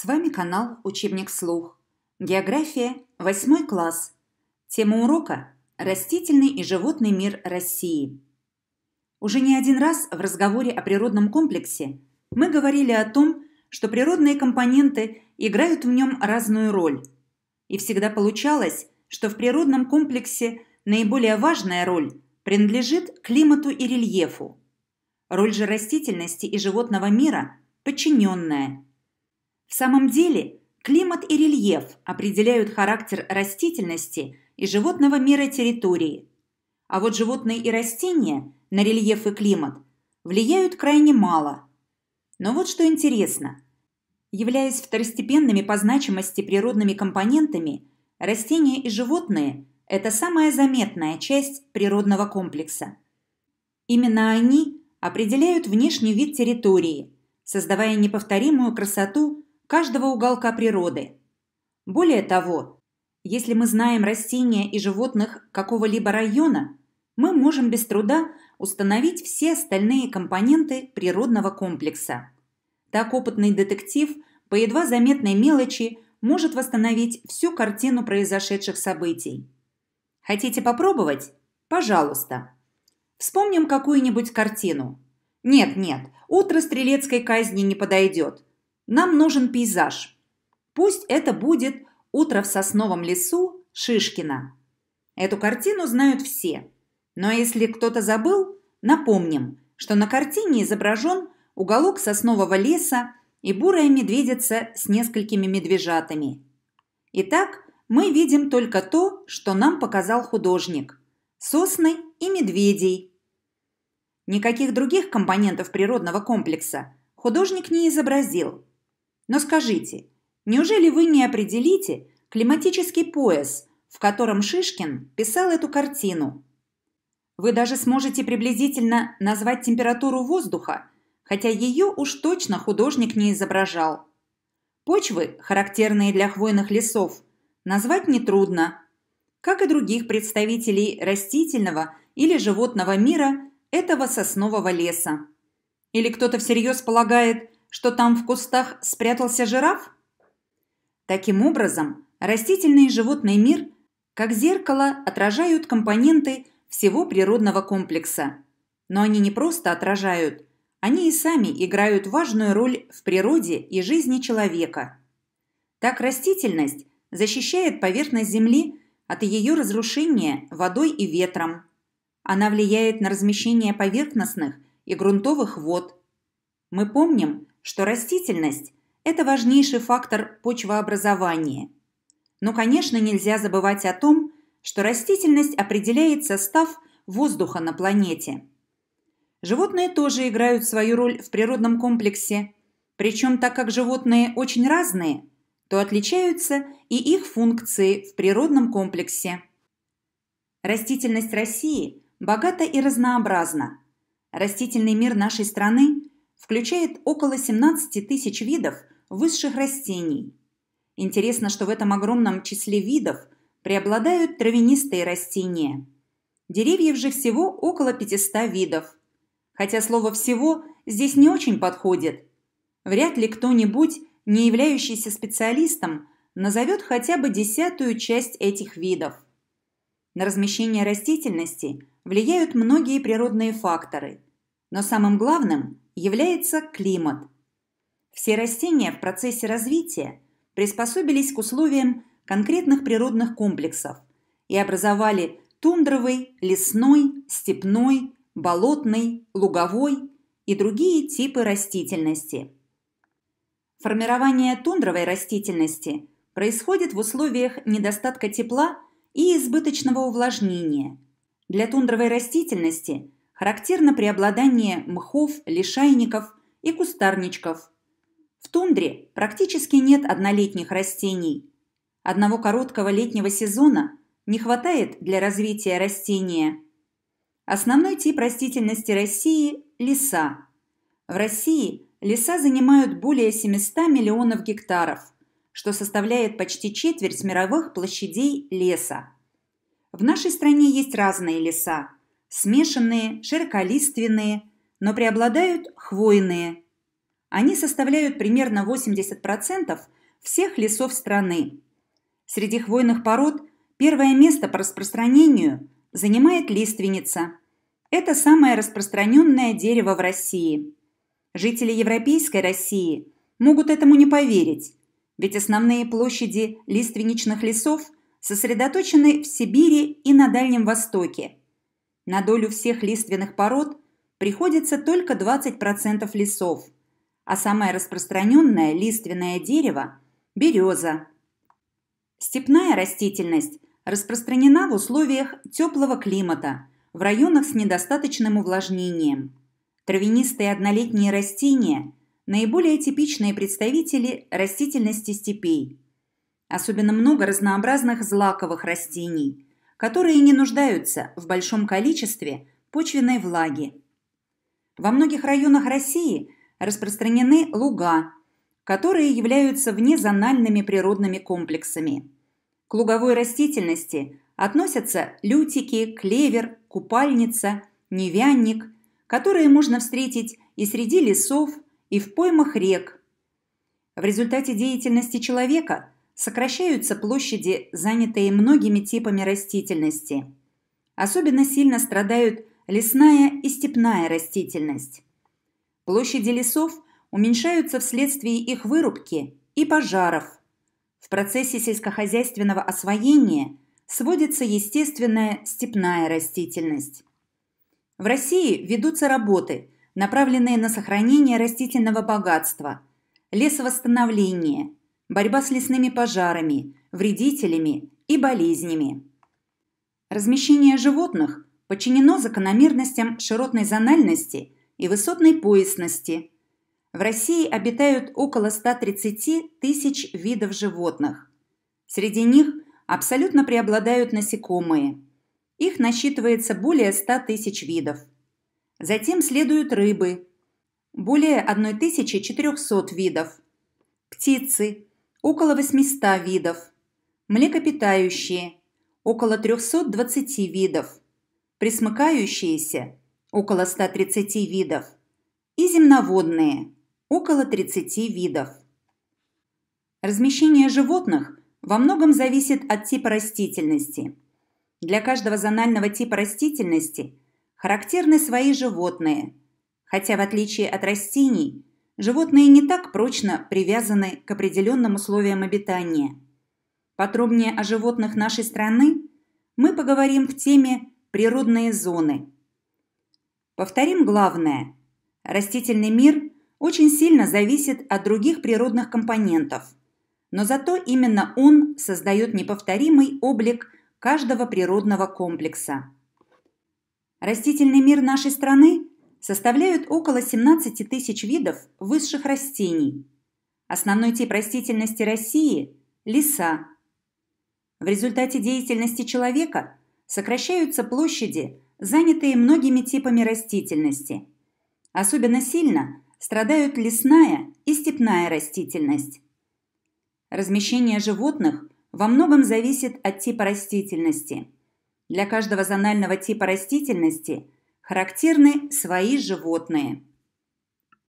С вами канал «Учебник слух». География, восьмой класс. Тема урока – растительный и животный мир России. Уже не один раз в разговоре о природном комплексе мы говорили о том, что природные компоненты играют в нем разную роль. И всегда получалось, что в природном комплексе наиболее важная роль принадлежит климату и рельефу. Роль же растительности и животного мира – подчиненная – в самом деле, климат и рельеф определяют характер растительности и животного мира территории. А вот животные и растения на рельеф и климат влияют крайне мало. Но вот что интересно. Являясь второстепенными по значимости природными компонентами, растения и животные – это самая заметная часть природного комплекса. Именно они определяют внешний вид территории, создавая неповторимую красоту каждого уголка природы. Более того, если мы знаем растения и животных какого-либо района, мы можем без труда установить все остальные компоненты природного комплекса. Так опытный детектив по едва заметной мелочи может восстановить всю картину произошедших событий. Хотите попробовать? Пожалуйста. Вспомним какую-нибудь картину. Нет-нет, утро стрелецкой казни не подойдет. Нам нужен пейзаж. Пусть это будет «Утро в сосновом лесу» Шишкина. Эту картину знают все. Но если кто-то забыл, напомним, что на картине изображен уголок соснового леса и бурая медведица с несколькими медвежатами. Итак, мы видим только то, что нам показал художник – сосны и медведей. Никаких других компонентов природного комплекса художник не изобразил – но скажите, неужели вы не определите климатический пояс, в котором Шишкин писал эту картину? Вы даже сможете приблизительно назвать температуру воздуха, хотя ее уж точно художник не изображал. Почвы, характерные для хвойных лесов, назвать нетрудно. Как и других представителей растительного или животного мира этого соснового леса. Или кто-то всерьез полагает, что там в кустах спрятался жираф? Таким образом, растительный и животный мир, как зеркало, отражают компоненты всего природного комплекса. Но они не просто отражают, они и сами играют важную роль в природе и жизни человека. Так растительность защищает поверхность Земли от ее разрушения водой и ветром. Она влияет на размещение поверхностных и грунтовых вод. Мы помним, что растительность – это важнейший фактор почвообразования. Но, конечно, нельзя забывать о том, что растительность определяет состав воздуха на планете. Животные тоже играют свою роль в природном комплексе. Причем, так как животные очень разные, то отличаются и их функции в природном комплексе. Растительность России богата и разнообразна. Растительный мир нашей страны включает около 17 тысяч видов высших растений. Интересно, что в этом огромном числе видов преобладают травянистые растения. Деревьев же всего около 500 видов. Хотя слово «всего» здесь не очень подходит. Вряд ли кто-нибудь, не являющийся специалистом, назовет хотя бы десятую часть этих видов. На размещение растительности влияют многие природные факторы, но самым главным является климат. Все растения в процессе развития приспособились к условиям конкретных природных комплексов и образовали тундровый, лесной, степной, болотный, луговой и другие типы растительности. Формирование тундровой растительности происходит в условиях недостатка тепла и избыточного увлажнения. Для тундровой растительности Характерно преобладание мхов, лишайников и кустарничков. В тундре практически нет однолетних растений. Одного короткого летнего сезона не хватает для развития растения. Основной тип растительности России – леса. В России леса занимают более 700 миллионов гектаров, что составляет почти четверть мировых площадей леса. В нашей стране есть разные леса смешанные, широколиственные, но преобладают хвойные. Они составляют примерно 80% всех лесов страны. Среди хвойных пород первое место по распространению занимает лиственница. Это самое распространенное дерево в России. Жители Европейской России могут этому не поверить, ведь основные площади лиственничных лесов сосредоточены в Сибири и на Дальнем Востоке – на долю всех лиственных пород приходится только 20% лесов, а самое распространенное лиственное дерево – береза. Степная растительность распространена в условиях теплого климата, в районах с недостаточным увлажнением. Травянистые однолетние растения – наиболее типичные представители растительности степей. Особенно много разнообразных злаковых растений – которые не нуждаются в большом количестве почвенной влаги. Во многих районах России распространены луга, которые являются внезональными природными комплексами. К луговой растительности относятся лютики, клевер, купальница, невянник, которые можно встретить и среди лесов, и в поймах рек. В результате деятельности человека – сокращаются площади, занятые многими типами растительности. Особенно сильно страдают лесная и степная растительность. Площади лесов уменьшаются вследствие их вырубки и пожаров. В процессе сельскохозяйственного освоения сводится естественная степная растительность. В России ведутся работы, направленные на сохранение растительного богатства, лесовосстановление – борьба с лесными пожарами, вредителями и болезнями. Размещение животных подчинено закономерностям широтной зональности и высотной поясности. В России обитают около 130 тысяч видов животных. Среди них абсолютно преобладают насекомые. Их насчитывается более 100 тысяч видов. Затем следуют рыбы – более 1400 видов, птицы около 800 видов, млекопитающие – около 320 видов, пресмыкающиеся – около 130 видов и земноводные – около 30 видов. Размещение животных во многом зависит от типа растительности. Для каждого зонального типа растительности характерны свои животные, хотя в отличие от растений – Животные не так прочно привязаны к определенным условиям обитания. Подробнее о животных нашей страны мы поговорим в теме «Природные зоны». Повторим главное. Растительный мир очень сильно зависит от других природных компонентов, но зато именно он создает неповторимый облик каждого природного комплекса. Растительный мир нашей страны составляют около 17 тысяч видов высших растений. Основной тип растительности России – леса. В результате деятельности человека сокращаются площади, занятые многими типами растительности. Особенно сильно страдают лесная и степная растительность. Размещение животных во многом зависит от типа растительности. Для каждого зонального типа растительности – характерны свои животные.